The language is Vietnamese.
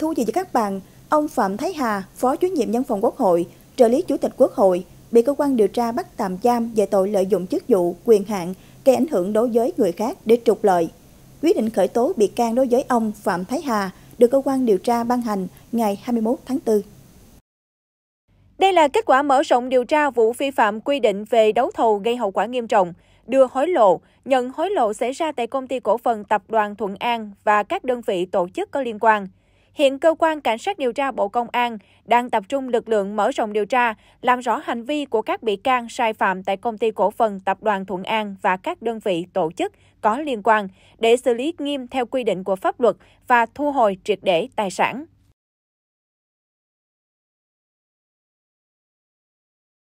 thu quý cho các bạn, ông Phạm Thái Hà, Phó chủ nhiệm văn phòng Quốc hội, trợ lý Chủ tịch Quốc hội, bị cơ quan điều tra bắt tạm giam về tội lợi dụng chức vụ, quyền hạn gây ảnh hưởng đối với người khác để trục lợi. Quyết định khởi tố bị can đối với ông Phạm Thái Hà được cơ quan điều tra ban hành ngày 21 tháng 4. Đây là kết quả mở rộng điều tra vụ vi phạm quy định về đấu thầu gây hậu quả nghiêm trọng, đưa hối lộ, nhận hối lộ xảy ra tại công ty cổ phần tập đoàn Thuận An và các đơn vị tổ chức có liên quan – Hiện cơ quan cảnh sát điều tra Bộ Công an đang tập trung lực lượng mở rộng điều tra, làm rõ hành vi của các bị can sai phạm tại công ty cổ phần tập đoàn Thuận An và các đơn vị tổ chức có liên quan để xử lý nghiêm theo quy định của pháp luật và thu hồi triệt để tài sản.